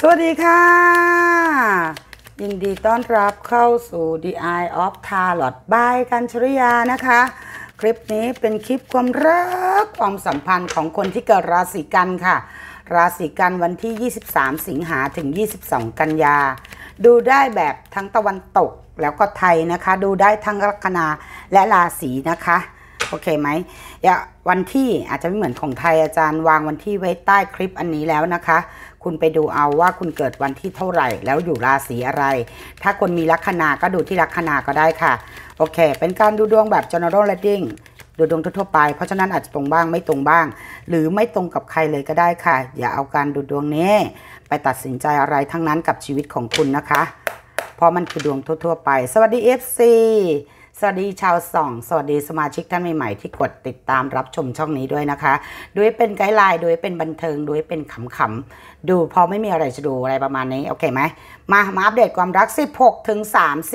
สวัสดีค่ะ ยินดีต้อนรับเข้าสู่ The Eye of Tarot by กันชริยานะคะ คลิปนี้เป็นคลิปความรักความสัมพันธ์ของคนที่เกิดราศีกันค่ะ ราศีกันวันที่ 23 สิงหาถึง 22 กันยา ดูได้แบบทั้งตะวันตกแล้วก็ไทยนะคะ ดูได้ทั้งลัคนาและราศีนะคะ โอเคไหมอย่าวันที่อาจจะไม่เหมือนของไทยอาจารย์วางวันที่ไว้ใต้คลิปอันนี้แล้วนะคะคุณไปดูเอาว่าคุณเกิดวันที่เท่าไหร่แล้วอยู่ราศีอะไร ถ้าคนมีลัคนาก็ดูที่ลัคนาก็ได้ค่ะโอเค เป็นการดูดวงแบบ general reading ดูดวงทั่วไป เพราะฉะนั้นอาจจะตรงบ้างไม่ตรงบ้าง หรือไม่ตรงกับใครเลยก็ได้ค่ะ อย่าเอาการดูดวงนี้ ไปตัดสินใจอะไรทั้งนั้นกับชีวิตของคุณนะคะ เพราะมันคือดวงทั่วๆไป สวัสดี FC สวัสดีชาวส่อง สวัสดีสมาชิกท่านใหม่ ๆ ที่กดติดตามรับชมช่องนี้ด้วยนะคะ ด้วยเป็นไกด์ไลน์ ด้วยเป็นบันเทิง ด้วยเป็นขำ ๆ ดูพอไม่มีอะไรจะดูอะไรประมาณนี้ โอเคไหมมามาอัปเดตความรัก 16ถึง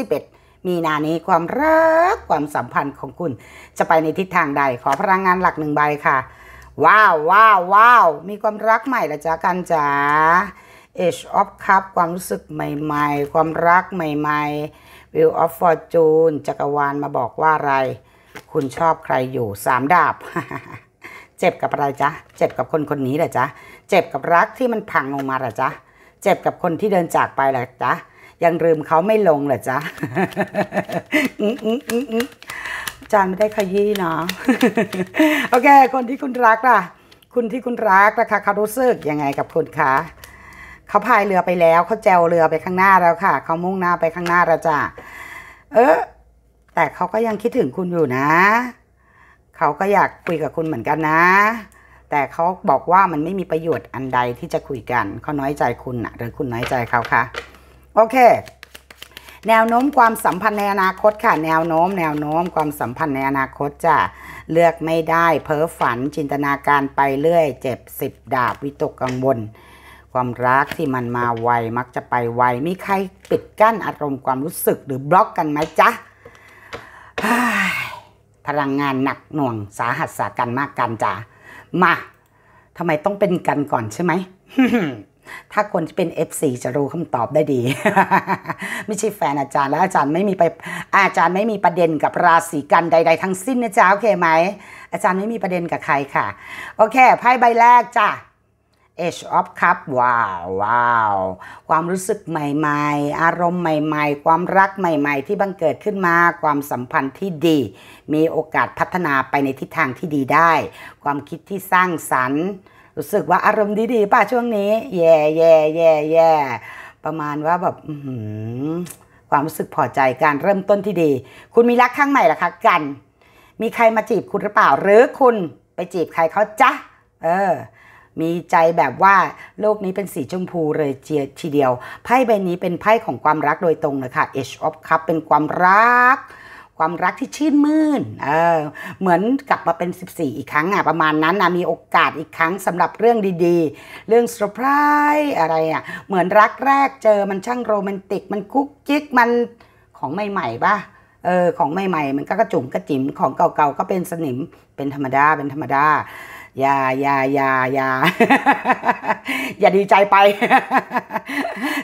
31 มีนานี้ความรัก ความสัมพันธ์ของคุณ จะไปในทิศทางใด ขอพลังงานหลักหนึ่งใบค่ะ ว้าวว้าวว้าวมีความรักใหม่ละจ้ากันจ๋า Age of Cup ความรู้สึกใหม่ๆ ความรักใหม่ๆวิวออฟฟอร์จูนจักรวาลมาบอกว่าอะไร คุณชอบใครอยู่สามดาบ เจ็บกับอะไรจ๊ะเจ็บกับคนคนนี้แหละจ๊ะเจ็บกับรักที่มันพังลงมาแหละจ๊ะเจ็บกับคนที่เดินจากไปแหละจ๊ะยังลืมเขาไม่ลงเหรอจ๊ะจานไม่ได้ขยี้เนาะโอเค คนที่คุณรักล่ะ คุณที่คุณรักนะคะเขารู้สึกยังไงกับคุณคะเขาพายเรือไปแล้วเขาแจวเรือไปข้างหน้าแล้วค่ะ เขามุ่งหน้าไปข้างหน้าแล้วจ้ะเออแต่เขาก็ยังคิดถึงคุณอยู่นะ เขาก็อยากคุยกับคุณเหมือนกันนะ แต่เขาบอกว่ามันไม่มีประโยชน์อันใดที่จะคุยกัน เขาน้อยใจคุณนะหรือคุณน้อยใจเขาคะโอเค แนวโน้มความสัมพันธ์ในอนาคตค่ะ แนวโน้ม แนวโน้มความสัมพันธ์ในอนาคตจ้ะเลือกไม่ได้ เพ้อฝันจินตนาการไปเรื่อย เจ็บสิบดาบวิตกกังวลความรักที่มันมาไวมักจะไปไวมีใครปิดกั้นอารมณ์ความรู้สึกหรือบล็อกกันไหมจ๊ะพลังงานหนักหน่วงสาหัสสากันมากกันจ้ะมาทำไมต้องเป็นกันก่อนใช่ไหม ถ้าคนที่เป็น F4 จะรู้คำตอบได้ดี ไม่ใช่แฟนอาจารย์แล้วอาจารย์ไม่มีไปอาจารย์ไม่มีประเด็นกับราศีกันใด ๆทั้งสิ้นนะจ๊ะ โอเคไหม อาจารย์ไม่มีประเด็นกับใครค่ะโอเคไพ่ใบแรกจ้ะ H g e of Cup ว้าวว้าว ความรู้สึกใหม่ ๆ อารมณ์ใหม่ ๆ ความรักใหม่ ๆ ที่บังเกิดขึ้นมาความสัมพันธ์ที่ดี มีโอกาสพัฒนาไปในทิศทางที่ดีได้ ความคิดที่สร้างสรรค์ รู้สึกว่าอารมณ์ดีๆป่ะช่วงนี้ แย่แย่แย่แย่ประมาณว่าแบบความรู้สึกพอใจการเริ่มต้นที่ดี คุณมีรักครั้งใหม่หรอคะกัน มีใครมาจีบคุณหรือเปล่าหรือคุณไปจีบใครเขาจ๊ะเออมีใจแบบว่าโลกนี้เป็นสีชมพูเลยเจียทีเดียวไพ่ใบนี้เป็นไพ่ของความรักโดยตรงเลยค่ะ H of Cup เป็นความรัก ความรักที่ชื่นมื่นเออเหมือนกลับมาเป็น 14 อีกครั้งอ่ะประมาณนั้นนะมีโอกาสอีกครั้งสำหรับเรื่องดี ๆ เรื่องเซอร์ไพรส์อะไรอ่ะเหมือนรักแรกเจอมันช่างโรแมนติก มันคุกกิ๊กมันของใหม่ ๆ ป่ะเออของใหม่ๆมันก็กระจุ่มกระจิ๋มของเก่าๆก็เป็นสนิมเป็นธรรมดาเป็นธรรมดาอย่าอย่าอย่าอย่าอย่าดีใจไป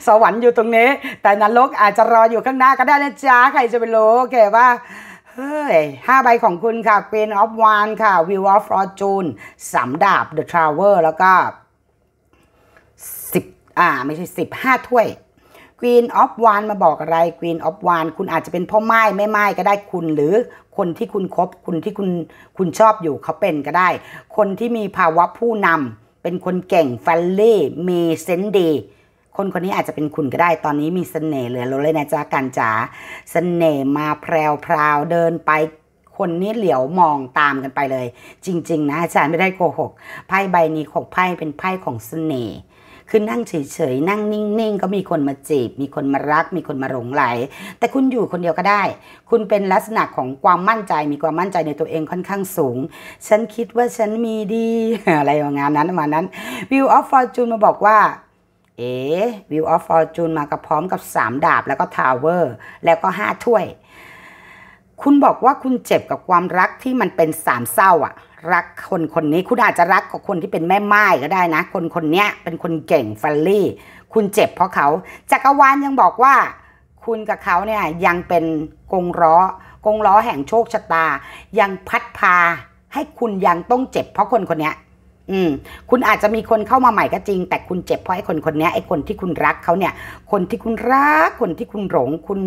สวรรค์อยู่ตรงนี้ แต่นรกอาจจะรออยู่ข้างหน้าก็ได้นะจ๊ะใครจะไปรู้เก๋ว่าเฮ้ยห้าใบของคุณค่ะ Queen of w a n d ค่ะ View of Fortune สามดาบ The Tower แล้วก็สิบอ่าไม่ใช่สิบห้าถ้วย Queen of w a n มาบอกอะไร Queen of w a n คุณอาจจะเป็นพ่อไม้แม่ไม้ก็ได้คุณหรือคนที่คุณคบคุณที่คุณคุณชอบอยู่เขาเป็นก็ได้ คนที่มีภาวะผู้นำเป็นคนเก่งฟันเล่มีเซนดี คนคนนี้อาจจะเป็นคุณก็ได้ตอนนี้มีสเสน่ห์เหลือล้นเลยนะจ๊ะกันจ๋าสเสน่ห์มาแพรวพราวเดินไป คนนี้เหลียวมองตามกันไปเลย จริงๆ นะอาจารย์ไม่ได้โกหกไพ่ใบนี้ของไพ่เป็นไพ่ของสเสน่ห์คือนั่งเฉยๆนั่งนิ่ง ๆ ก็มีคนมาจีบ มีคนมารักมีคนมาหลงไหล แต่คุณอยู่คนเดียวก็ได้ คุณเป็นลักษณะของความมั่นใจ มีความมั่นใจในตัวเองค่อนข้างสูง ฉันคิดว่าฉันมีดี อะไรประมาณนั้นประมาณนั้นวิวออฟฟอร์จูนมาบอกว่าเอ๋วิวออฟฟอร์จูนมากับพร้อมกับ 3 ดาบแล้วก็ทาวเวอร์แล้วก็5ถ้วย คุณบอกว่าคุณเจ็บกับความรักที่มันเป็นสามเศร้าอะ่ะรักคนคนนี้คุณอาจจะรักกับคนที่เป็นแม่ไม้ก็ได้นะ คนคนนี้เป็นคนเก่งฟันลี่ คุณเจ็บเพราะเขา จักรวาลยังบอกว่า คุณกับเขาเนี่ยยังเป็นกงล้อกงล้อแห่งโชคชะตา ยังพัดพาให้คุณยังต้องเจ็บเพราะคนคนนี้อืมคุณอาจจะมีคนเข้ามาใหม่ก็จริง แต่คุณเจ็บเพราะไอ้คนคนนี้ไอ้คนที่คุณรักเขาเนี่ย คนที่คุณรักคนที่คุณหลงคุณ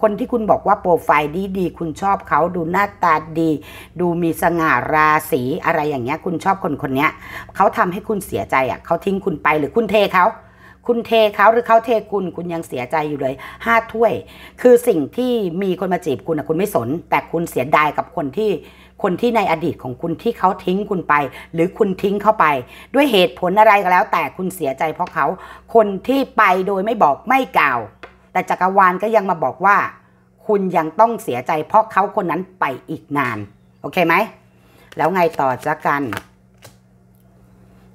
คนที่คุณบอกว่าโปรไฟล์ดีดีคุณชอบเขาดูหน้าตาดี ดูมีสง่าราศีอะไรอย่างเงี้ย คุณชอบคนคนนี้เขาทำให้คุณเสียใจอ่ะเขาทิ้งคุณไปหรือคุณเทเขาคุณเทเขาหรือเขาเทคุณคุณยังเสียใจอยู่เลยห้าถ้วย คือสิ่งที่มีคนมาจีบคุณ่ะคุณไม่สน แต่คุณเสียดายกับคนที่คนที่ในอดีตของคุณที่เขาทิ้งคุณไป หรือคุณทิ้งเข้าไป ด้วยเหตุผลอะไรก็แล้ว แต่คุณเสียใจเพราะเขา คนที่ไปโดยไม่บอกไม่กล่าว แต่จักรวาลก็ยังมาบอกว่า คุณยังต้องเสียใจ เพราะเขาคนนั้นไปอีกนาน โอเคไหมแล้วไงต่อจากัน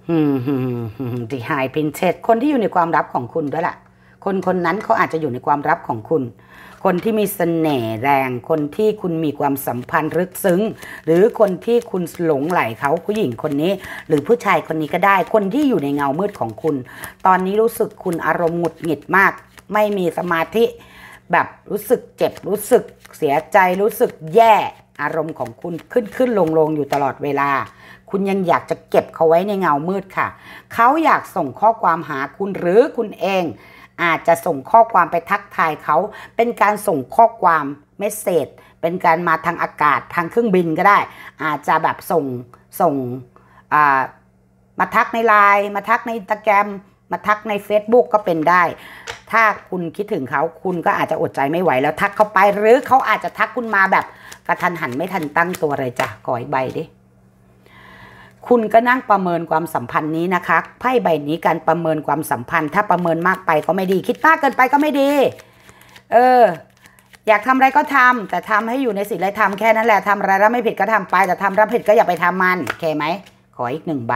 ฮึมฮึมฮึมดีไฮพินเชตคนที่อยู่ในความรับของคุณด้วยล่ะคนคนนั้นเขาอาจจะอยู่ในความรับของคุณ คนที่มีสเสน่ห์แรง คนที่คุณมีความสัมพันธ์ลึกซึ้ง หรือคนที่คุณหลงไหลเขาผู้หญิงคนนี้ หรือผู้ชายคนนี้ก็ได้ คนที่อยู่ในเงามืดของคุณ ตอนนี้รู้สึกคุณอารมณ์หงุดหงิดมาก ไม่มีสมาธิ แบบรู้สึกเจ็บรู้สึกเสียใจรู้สึกแย่อารมณ์ของคุณขึ้นขึ้นลงลงอยู่ตลอดเวลา คุณยังอยากจะเก็บเขาไว้ในเงามืดค่ะ เขาอยากส่งข้อความหาคุณหรือคุณเองอาจจะส่งข้อความไปทักทายเขา เป็นการส่งข้อความเมสเซจเป็นการมาทางอากาศทางเครื่องบินก็ได้ อาจจะแบบส่งส่งมาทักในไลน์มาทักในอินสตาแกรมมาทักใน Facebook ก็เป็นได้ ถ้าคุณคิดถึงเขาคุณก็อาจจะอดใจไม่ไหว แล้วทักเขาไปหรือเขาอาจจะทักคุณมาแบบกระทันหันไม่ทันตั้งตัวเลยจ้ะกอยใบดิคุณก็นั่งประเมินความสัมพันธ์นี้นะคะไพ่ใบนี้การประเมินความสัมพันธ์ ถ้าประเมินมากไปก็ไม่ดี คิดมากเกินไปก็ไม่ดี เอออยากทำอะไรก็ทำ แต่ทำให้อยู่ในศีลธรรมแค่นั้นแหละทำอะไร แล้วไม่ผิดก็ทำไป แต่ทำรับผิดก็อย่าไปทำมัน โอเคไหม ขออีกหนึ่งใบ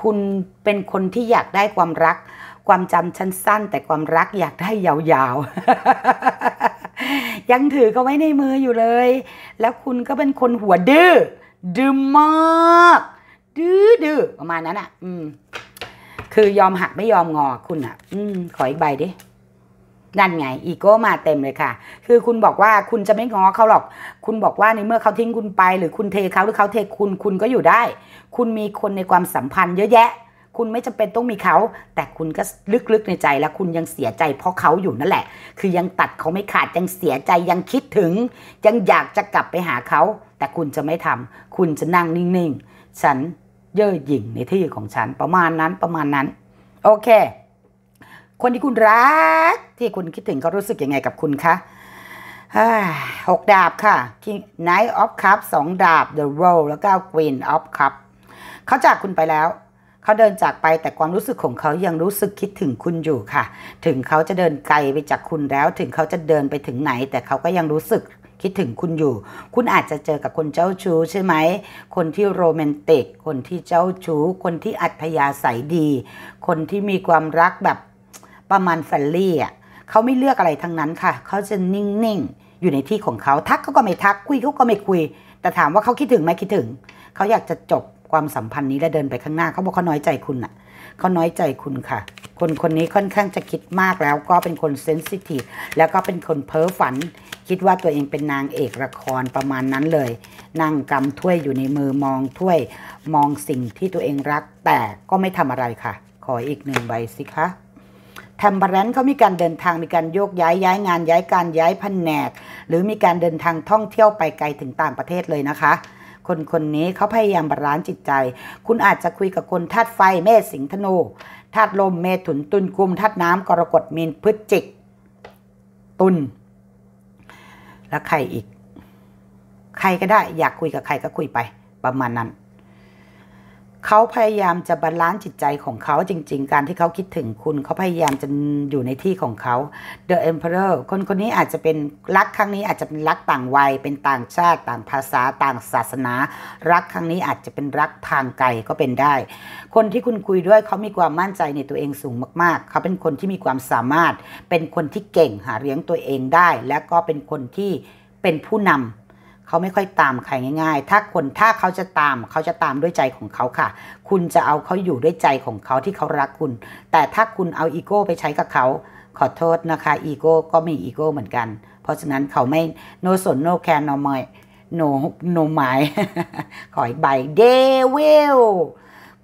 คุณเป็นคนที่อยากได้ความรัก ความจำชั้นสั้นแต่ความรักอยากได้ยาวๆยังถือเขาไว้ในมืออยู่เลย แล้วคุณก็เป็นคนหัวดื้อดื้อมากดื้อดื้อประมาณนั้นอ่ะ อืมคือยอมหักไม่ยอมงอคุณอ่ะ อืม ขออีกใบดินั่นไง อีโก้มาเต็มเลยค่ะ คือคุณบอกว่าคุณจะไม่งอเขาหรอก คุณบอกว่าในเมื่อเขาทิ้งคุณไป หรือคุณเทเขาหรือเขาเทคุณคุณก็อยู่ได้ คุณมีคนในความสัมพันธ์ เยอะแยะ คุณไม่จำเป็นต้องมีเขา แต่คุณก็ลึกๆในใจ แล้วคุณยังเสียใจ เพราะเขาอยู่นั่นแหละ คือยังตัดเขาไม่ขาดยังเสียใจยังคิดถึง ยังอยากจะกลับไปหาเขา แต่คุณจะไม่ทำ คุณจะนั่งนิ่งๆฉันเย่อหยิ่งในที่ของฉันประมาณนั้นประมาณนั้น โอเค คนที่คุณรัก ที่คุณคิดถึงเขารู้สึกยังไงกับคุณคะหกดาบค่ะ Knight of Cup สองดาบ The World แล้วก็ Queen of Cup s เขาจากคุณไปแล้ว เขาเดินจากไปแต่ความรู้สึกของเขายังรู้สึกคิดถึงคุณอยู่ค่ะ ถึงเขาจะเดินไกลไปจากคุณแล้ว ถึงเขาจะเดินไปถึงไหนแต่เขาก็ยังรู้สึกคิดถึงคุณอยู่ คุณอาจจะเจอกับคนเจ้าชู้ใช่ไหม คนที่โรแมนติก คนที่เจ้าชู้คนที่อัธยาศัยดี คนที่มีความรักแบบประมาณแฟลลี่อ่ะเขาไม่เลือกอะไรทั้งนั้นค่ะ เขาจะนิ่ง ๆ อยู่ในที่ของเขา ทักเขาก็ไม่ทัก คุยเขาก็ไม่คุย แต่ถามว่าเขาคิดถึงไหมคิดถึง เขาอยากจะจบความสัมพันธ์นี้และเดินไปข้างหน้า เขาบอกเขาน้อยใจคุณอ่ะเขาน้อยใจคุณค่ะ คนคนนี้ค่อนข้างจะคิดมากแล้ว ก็เป็นคนเซนซิทีฟ แล้วก็เป็นคนเพ้อฝันคิดว่าตัวเองเป็นนางเอกละครประมาณนั้นเลย นั่งกำถ้วยอยู่ในมือมองถ้วยมองสิ่งที่ตัวเองรัก แต่ก็ไม่ทำอะไรค่ะ ขออีกหนึ่งใบสิคะทำบารันเขามีการเดินทางมีการโยกย้ายย้ายงานย้ายการย้ายแผนก หรือมีการเดินทางท่องเที่ยวไปไกล ถึงต่างประเทศเลยนะคะ คนคนนี้เขาพยายามบาลานซ์จิตใจ คุณอาจจะคุยกับคนธาตุไฟ เมษสิงธนูธาตุลมเมถุนตุนกุมธาตุน้ำกรกฎมีนพฤศจิก ตุนแล้วใครอีก ใครก็ได้อยากคุยกับใครก็คุยไป ประมาณนั้นเขาพยายามจะบาลานซ์จิตใจของเขาจริง ๆ การที่เขาคิดถึงคุณเขาพยายามจะอยู่ในที่ของเขา The Emperor คนคนนี้อาจจะเป็นรักครั้งนี้อาจจะเป็นรักต่างวัย เป็นต่างชาติ ต่างภาษาต่างศาสนา รักครั้งนี้อาจจะเป็นรักทางไกลก็เป็นได้ คนที่คุณคุยด้วยเขามีความมั่นใจในตัวเองสูงมาก ๆ เขาเป็นคนที่มีความสามารถ เป็นคนที่เก่งหาเลี้ยงตัวเองได้ และก็เป็นคนที่เป็นผู้นำเขาไม่ค่อยตามใครง่ายๆ ถ้าคนถ้าเขาจะตาม เขาจะตามด้วยใจของเขาค่ะ คุณจะเอาเขาอยู่ด้วยใจของเขาที่เขารักคุณ แต่ถ้าคุณเอาอีโก้ไปใช้กับเขา ขอโทษนะคะอีโก้ก็มีอีโก้เหมือนกัน เพราะฉะนั้นเขาไม่โนสนโนแคนโนมายโนโนมายขออีกใบเดวิล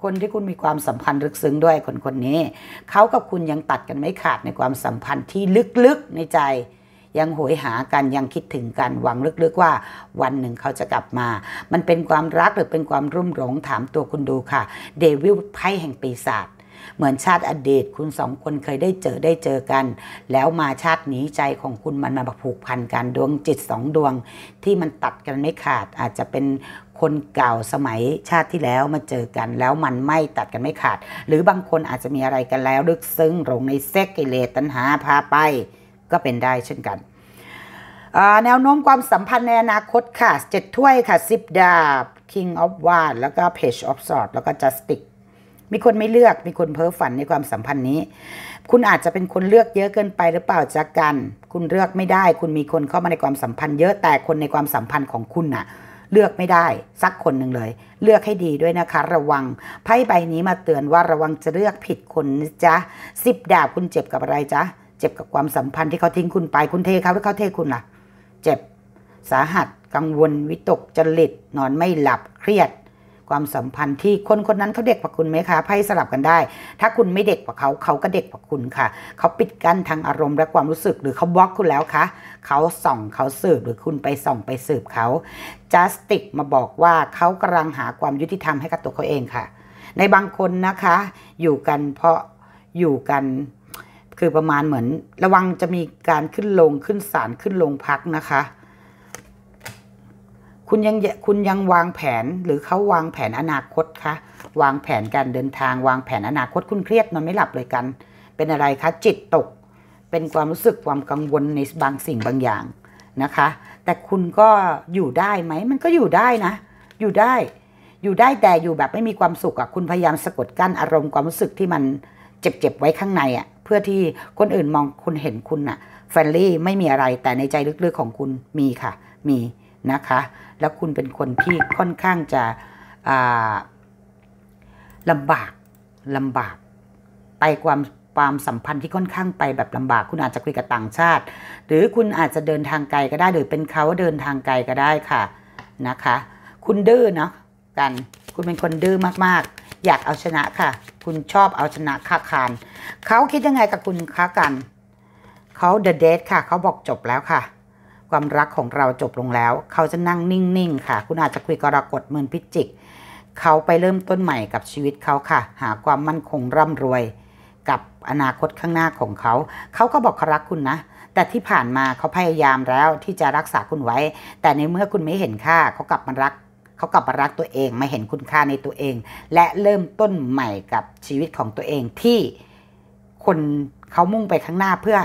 คนที่คุณมีความสัมพันธ์ลึกซึ้งด้วยคนคนนี้ เขากับคุณยังตัดกันไม่ขาดในความสัมพันธ์ที่ลึกๆ ในใจยังโหยหากัน ยังคิดถึงกัน หวังลึกๆว่า วันหนึ่งเขาจะกลับมา มันเป็นความรักหรือเป็นความรุ่มหลงถามตัวคุณดูค่ะเดวิลไพ่แห่งปีศาจเหมือนชาติอดีตคุณสองคนเคยได้เจอได้เจอกัน แล้วมาชาตินี้ใจของคุณมันมาผูกพันกัน ดวงจิตสองดวง ที่มันตัดกันไม่ขาด อาจจะเป็นคนเก่าสมัย ชาติที่แล้วมาเจอกันแล้วมันไม่ตัดกันไม่ขาด หรือบางคนอาจจะมีอะไรกันแล้วลึกซึ้งหลงในเซ็กกิเลตันหาพาไปก็เป็นได้เช่นกันแนวโน้มความสัมพันธ์ในอนาคตค่ะเจ็ดถ้วยค่ะซิบดาบ King of w a r d แล้วก็ Page of s w o r d แล้วก็ Justice มีคนไม่เลือกมีคนเพ้อฝันในความสัมพันธ์นี้ คุณอาจจะเป็นคนเลือกเยอะเกินไปหรือเปล่าจากกัน คุณเลือกไม่ได้ คุณมีคนเข้ามาในความสัมพันธ์เยอะแต่คนในความสัมพันธ์ของคุณน่ะ เลือกไม่ได้สักคนหนึ่งเลย เลือกให้ดีด้วยนะคะ ระวังไพ่ใบนี้มาเตือนว่าระวังจะเลือกผิดคนนะจ๊ะสิบดาบคุณเจ็บกับอะไรจ๊ะเจ็บกับความสัมพันธ์ที่เขาทิ้งคุณไปคุณเทเขาหรือเขาเทคุณล่ะเจ็บสาหัสกังวลวิตกจริต นอนไม่หลับเครียด ความสัมพันธ์ที่คนคนนั้นเขาเด็กกว่าคุณไหมคะไพ่สลับกันได้ ถ้าคุณไม่เด็กกว่าเขาเขาก็เด็กกว่าคุณค่ะเขาปิดกั้นทางอารมณ์และความรู้สึกหรือเขาบล็อกคุณแล้วคะเขาส่องเขาสืบหรือคุณไปส่องไปสืบเขาจัสติกมาบอกว่าเขากำลังหาความยุติธรรมให้กับตัวเขาเองค่ะ ในบางคนนะคะ อยู่กันเพราะอยู่กันคือประมาณเหมือนระวังจะมีการขึ้นลงขึ้นศาลขึ้นลงพักนะคะ คุณยังคุณยังวางแผนหรือเขาวางแผนอนาคตคะวางแผนการเดินทางวางแผนอนาคตคุณเครียดนอนไม่หลับเลยกัน เป็นอะไรคะ จิตตก เป็นความรู้สึกความกังวลในบางสิ่งบางอย่างนะคะ แต่คุณก็อยู่ได้ไหม มันก็อยู่ได้นะ อยู่ได้ อยู่ได้แต่อยู่แบบไม่มีความสุขอะ่ะคุณพยายามสะกดกั้นอารมณ์ความรู้สึกที่มันเจ็บๆ ไว้ข้างในอะ่ะพื่อที่คนอื่นมองคุณเห็นคุณน่ะแฟนลี่ไม่มีอะไรแต่ในใจลึกๆของคุณมีค่ะมีนะคะ แล้วคุณเป็นคนที่ค่อนข้างจะลำบากลำบากไปความความสัมพันธ์ที่ค่อนข้างไปแบบลำบากคุณอาจจะคุยกับต่างชาติ หรือคุณอาจจะเดินทางไกลก็ได้หรือเป็นเขาเดินทางไกลก็ได้ค่ะนะคะ คุณดื้อเนาะกัน คุณเป็นคนดื้อมากๆอยากเอาชนะค่ะ คุณชอบเอาชนะค้าคานเขาคิดยังไงกับคุณค้ากันเขาเดอะเดทค่ะเขาบอกจบแล้วค่ะ ความรักของเราจบลงแล้วเขาจะนั่งนิ่งๆค่ะ คุณอาจจะคุยกรกฎเมือนพิจิกเขาไปเริ่มต้นใหม่กับชีวิตเขาค่ะ หาความมั่นคงร่ำรวย กับอนาคตข้างหน้าของเขาเขาก็บอกเขารักคุณนะแต่ที่ผ่านมาเขาพยายามแล้วที่จะรักษาคุณไว้ แต่ในเมื่อคุณไม่เห็นค่าเขากลับมารักเขากลับมารักตัวเองมาเห็นคุณค่าในตัวเอง และเริ่มต้นใหม่กับชีวิตของตัวเองที่คนเขามุ่งไปข้างหน้าเพื่อ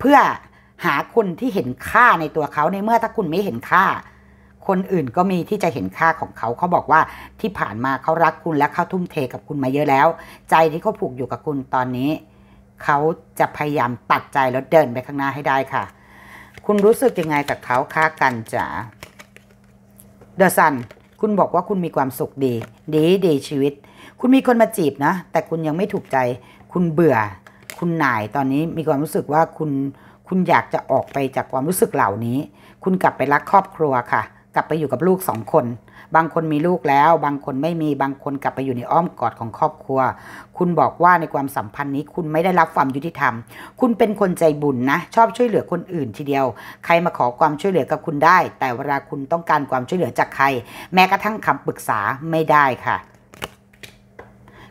เพื่อหาคนที่เห็นค่าในตัวเขาในเมื่อถ้าคุณไม่เห็นค่า คนอื่นก็มีที่จะเห็นค่าของเขาเขาบอกว่าที่ผ่านมาเขารักคุณและเขาทุ่มเทกับคุณมาเยอะแล้ว ใจที่เขาผูกอยู่กับคุณตอนนี้เขาจะพยายามตัดใจแล้วเดินไปข้างหน้าให้ได้ค่ะ คุณรู้สึกยังไงกับเขาค่ากันจ๋าเดอะซันคุณบอกว่าคุณมีความสุขดีดีดีชีวิต คุณมีคนมาจีบนะ แต่คุณยังไม่ถูกใจ คุณเบื่อ คุณหน่าย ตอนนี้มีความรู้สึกว่าคุณ คุณอยากจะออกไปจากความรู้สึกเหล่านี้ คุณกลับไปรักครอบครัวค่ะ กลับไปอยู่กับลูกสองคนบางคนมีลูกแล้ว บางคนไม่มี บางคนกลับไปอยู่ในอ้อมกอดของครอบครัว คุณบอกว่าในความสัมพันธ์นี้คุณไม่ได้รับความยุติธรรม คุณเป็นคนใจบุญนะ ชอบช่วยเหลือคนอื่นทีเดียว ใครมาขอความช่วยเหลือกับคุณได้ แต่เวลาคุณต้องการความช่วยเหลือจากใคร แม้กระทั่งคำปรึกษาไม่ได้ค่ะ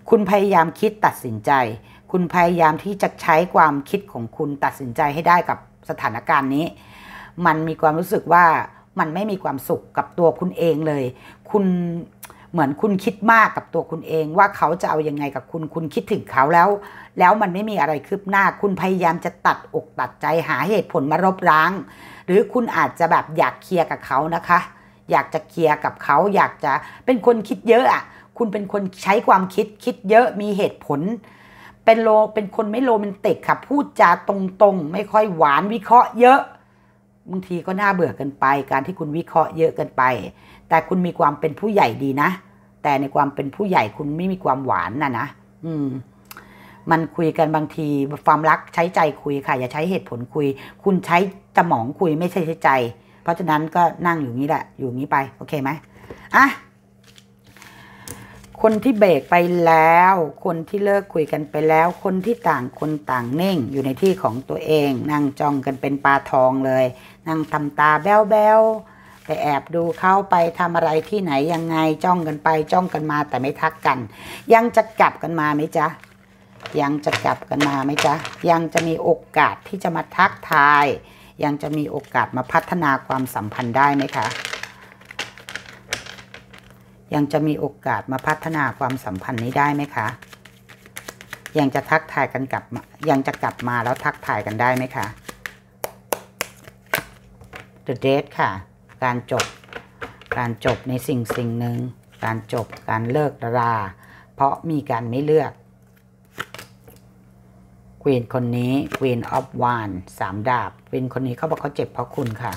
คุณพยายามคิดตัดสินใจ คุณพยายามที่จะใช้ความคิดของคุณตัดสินใจให้ได้กับสถานการณ์นี้ มันมีความรู้สึกว่ามันไม่มีความสุขกับตัวคุณเองเลย คุณเหมือนคุณคิดมากกับตัวคุณเองว่าเขาจะเอาอยัางไงกับคุณ คุณคิดถึงเขาแล้ว แล้วมันไม่มีอะไรคืบหน้า คุณพยายามจะตัดอกตัดใจหาเหตุผลมารบร้าง หรือคุณอาจจะแบบอยากเคลียร์กับเขานะคะ อยากจะเคลียร์กับเขา อยากจะเป็นคนคิดเยอะอ่ะคุณเป็นคนใช้ความคิดคิดเยอะ มีเหตุผล เป็นโล เป็นคนไม่โรแมนติกค่ะ พูดจาตรงๆ ไม่ค่อยหวานวิเคราะห์เยอะบางทีก็น่าเบื่อเกินไป การที่คุณวิเคราะห์เยอะเกินไป แต่คุณมีความเป็นผู้ใหญ่ดีนะ แต่ในความเป็นผู้ใหญ่คุณไม่มีความหวานนะนะ อืม มันคุยกันบางทีความรักใช้ใจคุยค่ะ อย่าใช้เหตุผลคุย คุณใช้สมองคุยไม่ใช่ใช้ใจ เพราะฉะนั้นก็นั่งอยู่นี้แหละ อยู่นี้ไป โอเคไหมอ่ะ คนที่เบรกไปแล้ว คนที่เลิกคุยกันไปแล้ว คนที่ต่างคนต่างนิ่งอยู่ในที่ของตัวเอง นั่งจองกันเป็นปลาทองเลยนั่งทำตาแบ้วๆไปแอบดูเขาไปทำอะไรที่ไหนยังไงจ้องกันไปจ้องกันมาแต่ไม่ทักกัน ยังจะกลับกันมาไหมจ๊ะ ยังจะกลับกันมาไหมจ๊ะ ยังจะมีโอกาสที่จะมาทักทาย ยังจะมีโอกาสมาพัฒนาความสัมพันธ์ได้ไหมคะยังจะมีโอกาสมาพัฒนาความสัมพันธ์นี้ได้ไหมคะยังจะทักทายกันกลับยังจะกลับมาแล้วทักทายกันได้ไหมคะ the d a t e ค่ะ การจบการจบในสิ่งสิ่งหนึ่ง การจบการเลิกรา เพราะมีการไม่เลือก queen คนนี้ Queen of Wands สามดาบ u e e นคนนี้เขาบอกเขาเจ็บเพราะคุณค่ะ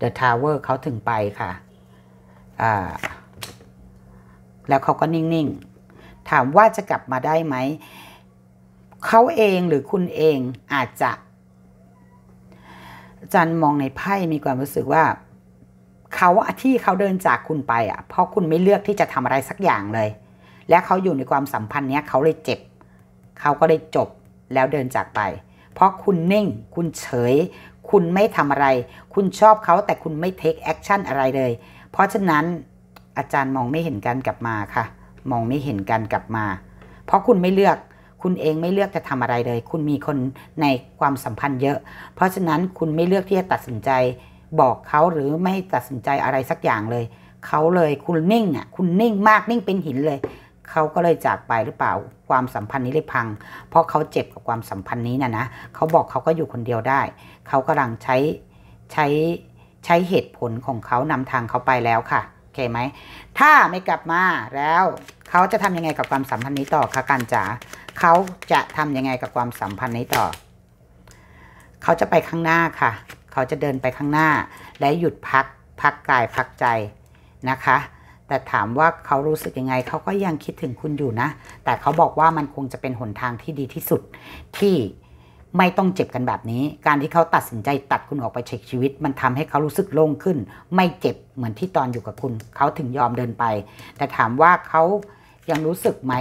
The Tower เขาถึงไปค่ะแล้วเขาก็นิ่ง ๆ ถามว่าจะกลับมาได้ไหม เขาเองหรือคุณเองอาจจะจันมองในไพ่มีความรู้สึกว่าเขาที่เขาเดินจากคุณไปอ่ะ เพราะคุณไม่เลือกที่จะทำอะไรสักอย่างเลย และเขาอยู่ในความสัมพันธ์เนี้ยเขาเลยเจ็บเขาก็เลยจบแล้วเดินจากไป เพราะคุณนิ่งคุณเฉย คุณไม่ทำอะไร คุณชอบเขาแต่คุณไม่เทคแอคชั่นอะไรเลย เพราะฉะนั้นอาจารย์มองไม่เห็นกันกลับมาค่ะ มองไม่เห็นกันกลับมา เพราะคุณไม่เลือกคุณเองไม่เลือกจะทำอะไรเลย คุณมีคนในความสัมพันธ์เยอะ เพราะฉะนั้นคุณไม่เลือกที่จะตัดสินใจ บอกเขาหรือไม่ตัดสินใจอะไรสักอย่างเลย เขาเลยคุณนิ่งอ่ะ คุณนิ่งมากนิ่งเป็นหินเลย เขาก็เลยจากไปหรือเปล่าความสัมพันธ์นี้เลยพัง เพราะเขาเจ็บกับความสัมพันธ์นี้นะนะ เขาบอกเขาก็อยู่คนเดียวได้ เขากำลังใช้ ใช้ใช้เหตุผลของเขานำทางเขาไปแล้วค่ะ โอเคไหม ถ้าไม่กลับมาแล้ว เขาจะทำยังไงกับความสัมพันธ์นี้ต่อคะกันจ๋าเขาจะทำยังไงกับความสัมพันธ์นี้ต่อ เขาจะไปข้างหน้าค่ะ เขาจะเดินไปข้างหน้า และหยุดพัก พักกายพักใจนะคะ แต่ถามว่าเขารู้สึกยังไง เขาก็ยังคิดถึงคุณอยู่นะ แต่เขาบอกว่ามันคงจะเป็นหนทางที่ดีที่สุด ที่ไม่ต้องเจ็บกันแบบนี้ การที่เขาตัดสินใจตัดคุณออกไปเช็คชีวิต มันทำให้เขารู้สึกโล่งขึ้น ไม่เจ็บเหมือนที่ตอนอยู่กับคุณ เขาถึงยอมเดินไป แต่ถามว่าเขายังรู้สึกไหม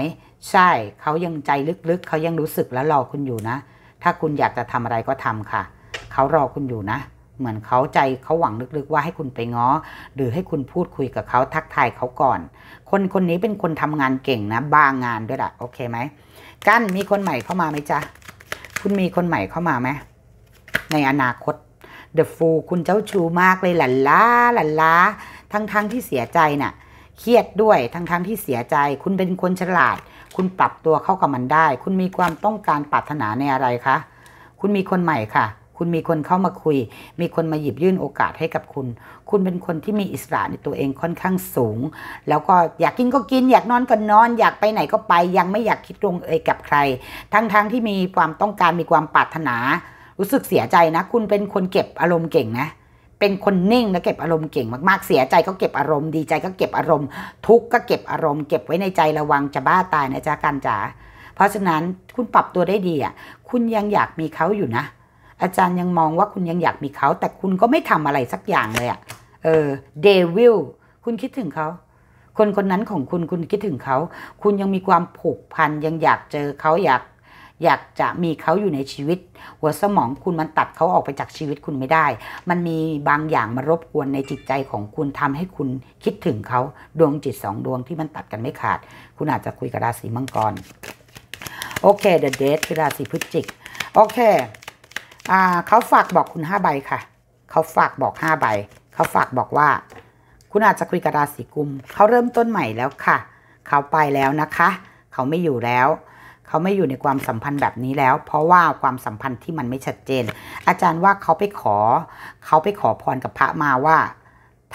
ใช่ เขายังใจลึกๆ เขายังรู้สึกแล้วรอคุณอยู่นะ ถ้าคุณอยากจะทำอะไรก็ทำค่ะ เขารอคุณอยู่นะ เหมือนเขาใจเขาหวังลึกๆ ว่าให้คุณไปง้อ หรือให้คุณพูดคุยกับเขาทักทายเขาก่อน คนคนนี้เป็นคนทำงานเก่งนะบ้างงานด้วยล่ะ โอเคไหมกั้นมีคนใหม่เข้ามาไหมจ๊ะคุณมีคนใหม่เข้ามาไหม ในอนาคตเดอะฟูคุณเจ้าชู้มากเลยหลันล้าหลันล้าทั้งๆทที่เสียใจนะ่ะ เครียดด้วย ทั้งๆทที่เสียใจ คุณเป็นคนฉลาดคุณปรับตัวเข้ากับมันได้ คุณมีความต้องการปรารถนาในอะไรคะ คุณมีคนใหม่ค่ะ คุณมีคนเข้ามาคุย มีคนมาหยิบยื่นโอกาสให้กับคุณ คุณเป็นคนที่มีอิสระในตัวเองค่อนข้างสูง แล้วก็อยากกินก็กิน อยากนอนก็นอนอยากไปไหนก็ไปยังไม่อยากคิดรงเอยกับใคร ทั้งๆทที่มีความต้องการมีความปรารถนา รู้สึกเสียใจนะ คุณเป็นคนเก็บอารมณ์เก่งนะเป็นคนนิ่งและเก็บอารมณ์เก่งมากๆ เสียใจก็เก็บอารมณ์ดีใจก็เก็บอารมณ์ ทุกข์ก็เก็บอารมณ์เก็บไว้ในใจระวังจะบ้าตายนะจ๊ะกันจ๋า เพราะฉะนั้นคุณปรับตัวได้ดีอ่ะคุณยังอยากมีเขาอยู่นะ อาจารย์ยังมองว่าคุณยังอยากมีเขาแต่คุณก็ไม่ทำอะไรสักอย่างเลยอ่ะเออเดวิลคุณคิดถึงเขาคนคนนั้นของคุณคุณคิดถึงเขาคุณยังมีความผูกพันยังอยากเจอเขาอยากอยากจะมีเขาอยู่ในชีวิต หัวสมองคุณมันตัดเขาออกไปจากชีวิตคุณไม่ได้ มันมีบางอย่างมารบกวนในจิตใจของคุณทำให้คุณคิดถึงเขาดวงจิตสองดวงที่มันตัดกันไม่ขาด คุณอาจจะคุยกับราศีมังกรโอเคเดอะเดทคือราศีพฤศจิกโอเคอ่าเขาฝากบอกคุณห้าใบค่ะ เขาฝากบอกห้าใบ เขาฝากบอกว่า คุณอาจจะคุยกับราศีกุมเขาเริ่มต้นใหม่แล้วค่ะเขาไปแล้วนะคะเขาไม่อยู่แล้วเขาไม่อยู่ในความสัมพันธ์แบบนี้แล้ว เพราะว่าความสัมพันธ์ที่มันไม่ชัดเจน อาจารย์ว่าเขาไปขอ เขาไปขอพรกับพระมาว่า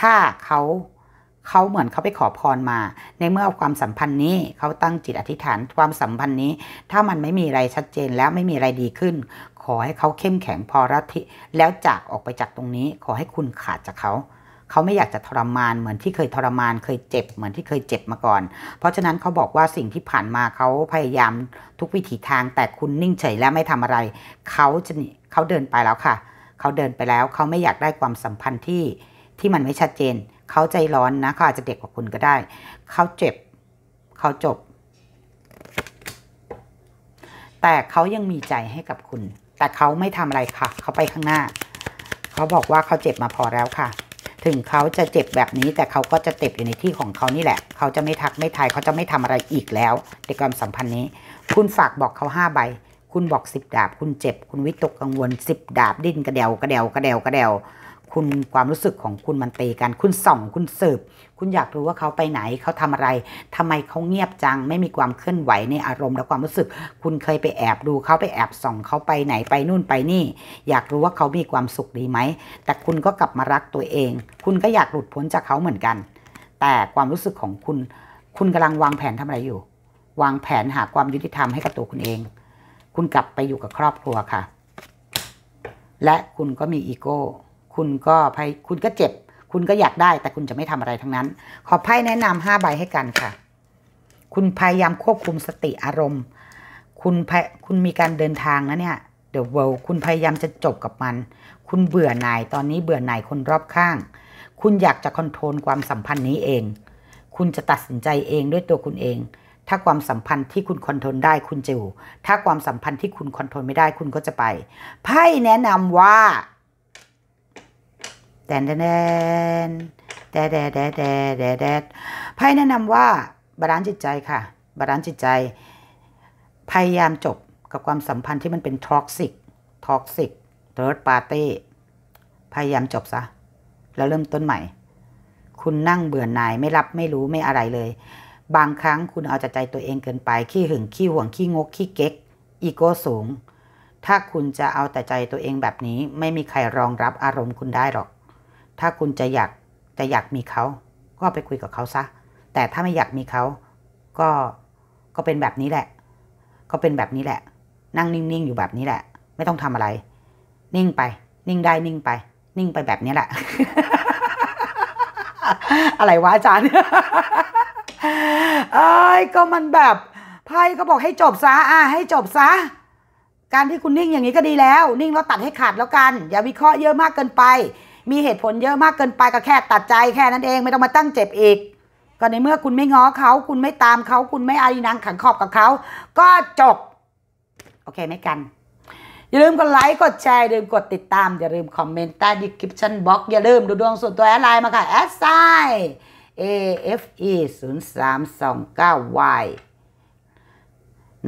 ถ้าเขาเขาเหมือนเขาไปขอพรมา ในเมื่อความสัมพันธ์นี้เขาตั้งจิตอธิษฐานความสัมพันธ์นี้ ถ้ามันไม่มีอะไรชัดเจนแล้วไม่มีอะไรดีขึ้น ขอให้เขาเข้มแข็งพอรัติแล้วจากออกไปจากตรงนี้ ขอให้คุณขาดจากเขาเขาไม่อยากจะทรมานเหมือนที่เคยทรมาน เคยเจ็บเหมือนที่เคยเจ็บมาก่อน เพราะฉะนั้นเขาบอกว่าสิ่งที่ผ่านมาเขาพยายามทุกวิถีทาง แต่คุณนิ่งเฉยและไม่ทำอะไร เขาจะเขาเดินไปแล้วค่ะ เขาเดินไปแล้ว เขาไม่อยากได้ความสัมพันธ์ที่ที่มันไม่ชัดเจน เขาใจร้อนนะเขาอาจจะเด็กกว่าคุณก็ได้ เขาเจ็บ เขาจบ แต่เขายังมีใจให้กับคุณ แต่เขาไม่ทำอะไรค่ะ เขาไปข้างหน้า เขาบอกว่าเขาเจ็บมาพอแล้วค่ะถึงเขาจะเจ็บแบบนี้แต่เขาก็จะเจ็บอยู่ในที่ของเขานี่แหละ เขาจะไม่ทักไม่ทาย เขาจะไม่ทำอะไรอีกแล้ว ในความสัมพันธ์นี้ คุณฝากบอกเขาห้าใบ คุณบอกสิบดาบคุณเจ็บ คุณวิตกกังวลสิบดาบดิ้นกระเดวกระเดวกระเดวกระเดวดวคุณความรู้สึกของคุณมันตีกัน คุณส่อง คุณสืบคุณอยากรู้ว่าเขาไปไหนเขาทำอะไร ทำไมเขาเงียบจัง ไม่มีความเคลื่อนไหวในอารมณ์ และความรู้สึก คุณเคยไปแอบดู เขาไปแอบส่อง เขาไปไหนไปนู่นไปนี่ อยากรู้ว่าเขามีความสุขดีไหมแต่คุณก็กลับมารักตัวเอง คุณก็อยากหลุดพ้นจากเขาเหมือนกัน แต่ความรู้สึกของคุณ คุณกำลังวางแผนทำอะไรอยู่ วางแผนหาความยุติธรรมให้กับตัวคุณเอง คุณกลับไปอยู่กับครอบครัวค่ะ และคุณก็มีอีโก้คุณก็ไ่คุณก็เจ็บ คุณก็อยากได้ แต่คุณจะไม่ทำอะไรทั้งนั้น ขอไพ่แนะนำห้าใบให้กันค่ะ คุณพยายามควบคุมสติอารมณ์ คุณคุณมีการเดินทางนะเนี่ยเดี๋เวเลคุณพยายามจะจบกับมัน คุณเบื่อหน่าย ตอนนี้เบื่อหน่ายคนรอบข้าง คุณอยากจะคอนโทรลความสัมพันธ์นี้เอง คุณจะตัดสินใจเองด้วยตัวคุณเอง ถ้าความสัมพันธ์ที่คุณคอนโทรลได้คุณจะอยู่ถ้าความสัมพันธ์ที่คุณคอนโทรลไม่ได้ คุณก็จะไปไพ่แนะนำว่าแดนแดนแดนแดแดแดแดแดดไพ่แนะนำว่าบาลานซ์จิตใจค่ะ บาลานซ์จิตใจ พยายามจบกับความสัมพันธ์ที่มันเป็นท็อกซิก ท็อกซิกเทิร์ดปาร์ตี้พยายามจบซะแล้วเริ่มต้นใหม่ คุณนั่งเบื่อหน่ายไม่รับไม่รู้ไม่อะไรเลย บางครั้งคุณเอาจใจตัวเองเกินไป ขี้หึงขี้ห่วง ขี้งก ขี้เก๊กอีโก้สูง ถ้าคุณจะเอาแต่ใจตัวเองแบบนี้ ไม่มีใครรองรับอารมณ์คุณได้หรอกถ้าคุณจะอยากจะอยากมีเขา ก็ไปคุยกับเขาซะ แต่ถ้าไม่อยากมีเขาก็ก็เป็นแบบนี้แหละ ก็เป็นแบบนี้แหละ นั่งนิ่งๆอยู่แบบนี้แหละ ไม่ต้องทำอะไร นิ่งไป นิ่งได้นิ่งไป นิ่งไปแบบนี้แหละ อะไรวะอาจารย์เอ้ย ก็มันแบบไพ่ก็บอกให้จบซะอ่ะ ให้จบซะ การที่คุณนิ่งอย่างนี้ก็ดีแล้ว นิ่งแล้วตัดให้ขาดแล้วกันอย่าวิเคราะห์เยอะมากเกินไปมีเหตุผลเยอะมากเกินไปก็แค่ตัดใจแค่นั้นเองไม่ต้องมาตั้งเจ็บอีก ก็ในเมื่อคุณไม่ง้อเขา คุณไม่ตามเขาคุณไม่อารีนังขังขอบกับเขาก็จบโอเคไหมกัน อย่าลืมกดไลค์กดแชร์อย่าลืมกดติดตาม อย่าลืมคอมเมนต์ใต้ดีคริปชั่นบล็อกอย่าลืมดูดวงส่วนตัวแอดไลน์มาค่ะแอดไซ AFE 0 3 2 9 Y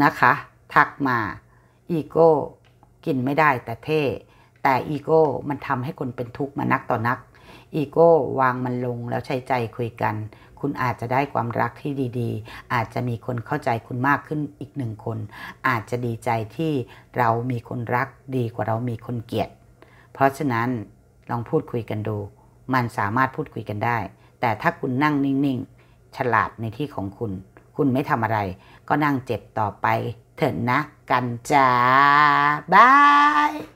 นะคะ ทักมาอีโก้กินไม่ได้แต่เท่แต่อีโก้มันทำให้คนเป็นทุกข์มานักต่อนัก อีโก้วางมันลงแล้วใช้ใจคุยกัน คุณอาจจะได้ความรักที่ดีๆ อาจจะมีคนเข้าใจคุณมากขึ้นอีกหนึ่งคน อาจจะดีใจที่เรามีคนรักดีกว่าเรามีคนเกลียด เพราะฉะนั้นลองพูดคุยกันดู มันสามารถพูดคุยกันได้ แต่ถ้าคุณนั่งนิ่งๆ ฉลาดในที่ของคุณ คุณไม่ทำอะไร ก็นั่งเจ็บต่อไป เถินนะกันจ้าบาย